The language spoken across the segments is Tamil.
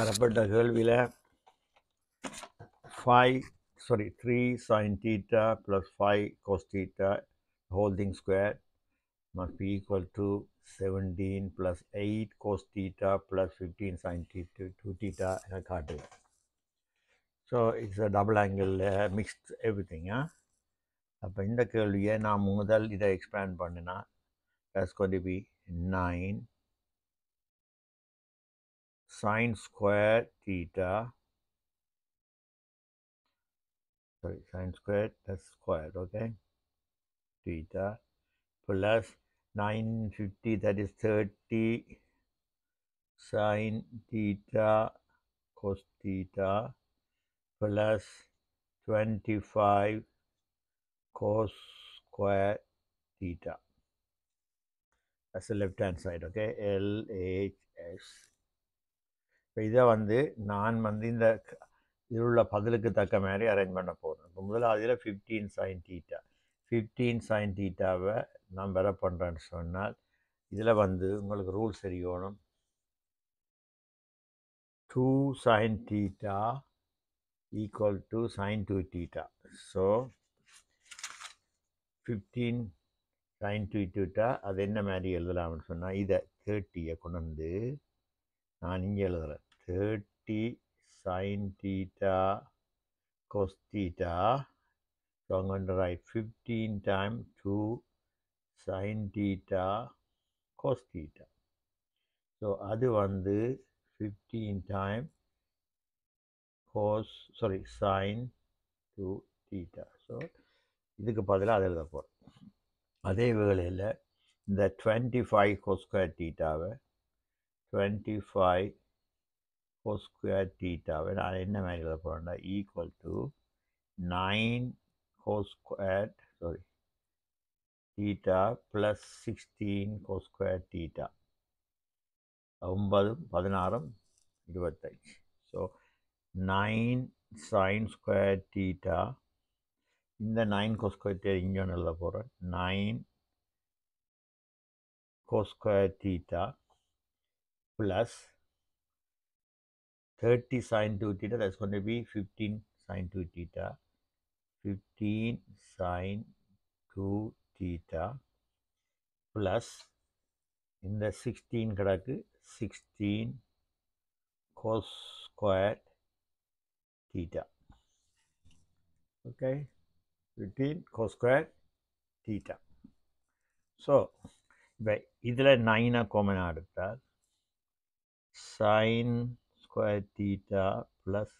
rubber duckle will have 5 sorry 3 sine theta plus 5 cos theta whole thing square must be equal to 17 plus 8 cos theta plus 15 sine theta 2 theta and a cut so it's a double angle uh, mixed everything huh அப்போ இந்த கேள்வியை நான் முதல் இதை எக்ஸ்பேண்ட் பண்ணினா that's gonna be nine sine square theta sorry sine squared that's squared okay theta plus 950 that is 30 sine theta cos theta plus 25 cos square theta that's the left hand side okay l h s இப்போ இதை வந்து நான் வந்து இந்த இதில் உள்ள பதிலுக்கு தக்க மாதிரி அரேஞ்ச் பண்ண போகிறேன் இப்போ அதில் fifteen sine theta fifteen sine டீட்டாவை நான் வர பண்ணுறேன்னு சொன்னால் இதில் வந்து உங்களுக்கு ரூல் வேணும் two sine theta equal to sine two theta so fifteen sine two theta அது என்ன மாதிரி எழுதலாம்னு சொன்னால் இதை தேர்ட்டியை கொண்டு வந்து நான் இங்கே எழுதுகிறேன் 30 sine theta cos theta. So I'm going to write 15 times 2 sine theta cos theta. So அது வந்து 15 time cos sorry sin to theta. So இதுக்கு பதிலாக அதை எழுத போகிறோம் அதே வேளையில் இந்த டுவெண்ட்டி ஃபைவ் கோஸ்கொயர் தீட்டாவை டுவெண்ட்டி ஃபைவ் கோ ஸ்கொயர் தீட்டாவை நான் என்ன மாதிரி எழுத போகிறேன்னா equal to nine cos square sorry theta plus sixteen cos square theta ஒன்பதும் பதினாறும் இருபத்தஞ்சி so nine sine square theta இந்த நைன் கோ ஸ்கொயர் தீட்டா இங்கே ஒன்று எழுத போகிறேன் nine cos square theta plus 30 sine 2 theta that's going to be 15 sine 2 theta 15 sine 2 theta plus in the 16 கிடக்கு 16 cos squared theta okay 15 cos squared theta so இப்போ இதில் nine காமனாக எடுத்தால் Sine square theta plus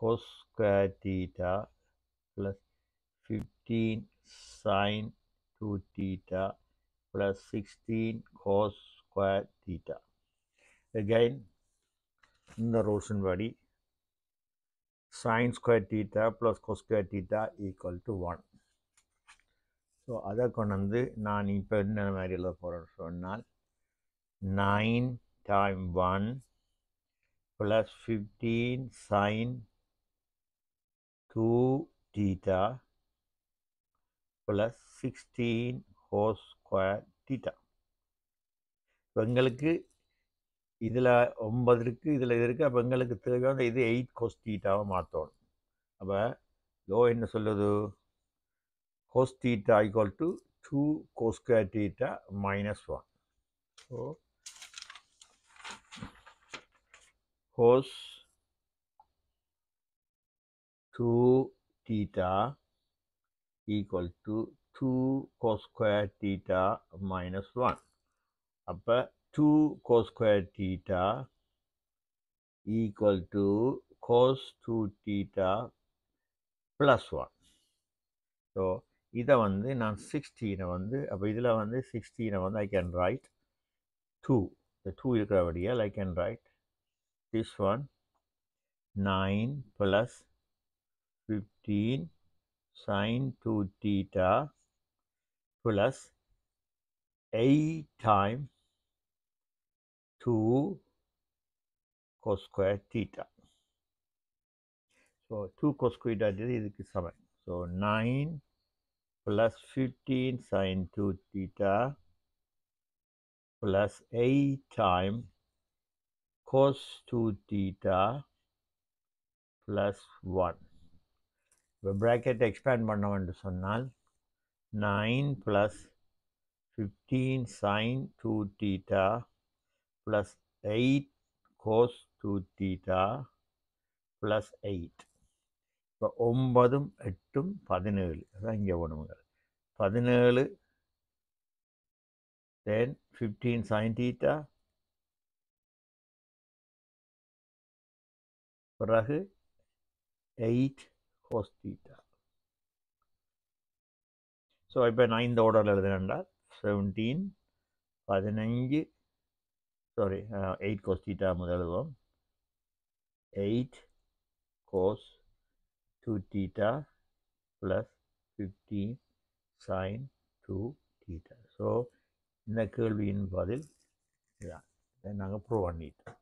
cos square theta plus 15 sine 2 theta plus 16 cos square theta. Again, in the Roshan body, sine square theta plus cos square theta equal to 1. So அதை கொண்டு வந்து நான் இப்போ என்ன மாதிரி எழுத போகிறேன்னு சொன்னால் nine time one plus 15 sine 2 theta plus 16 cos square theta. எங்களுக்கு இதில் ஒன்பது இருக்குது இதில் இருக்குது அப்போ எங்களுக்கு தேவையான இது எயிட் கோஸ் தீட்டாவை மாற்றணும் அப்போ லோ என்ன சொல்லுது cos theta equal to two cos square theta minus one so cos 2 theta equal to 2 cos square theta minus 1. Upper 2 cos square theta equal to cos 2 theta plus 1. So, either one the non 16 one the abidala one the 16 one I can write 2. The 2 is gravity, I can write this one 9 plus 15 sine 2 theta plus 8 times 2 cos square theta. So 2 cos square theta is sum. So 9 plus 15 sine 2 theta plus 8 times cos 2 theta plus 1 இப்போ ப்ராக்கெட் எக்ஸ்பேண்ட் பண்ணவன்ட்டு சொன்னால் nine plus fifteen sine two theta plus eight cos two theta plus eight இப்போ ஒன்பதும் எட்டும் பதினேழு அதான் இங்கே ஒன்றுங்கள் பதினேழு தென் ஃபிஃப்டீன் சைன் தீட்டா பிறகு எயிட் கோஸ் தீட்டா ஸோ இப்போ நான் இந்த ஆர்டரில் எழுதுனேன்டா செவன்டீன் பதினைஞ்சு சாரி எயிட் கோஸ் தீட்டா முதல் eight cos two theta plus fifteen sine two theta so இந்த கேள்வியின் பதில் இதான் நாங்கள் ப்ரூவ் பண்ணிட்டோம்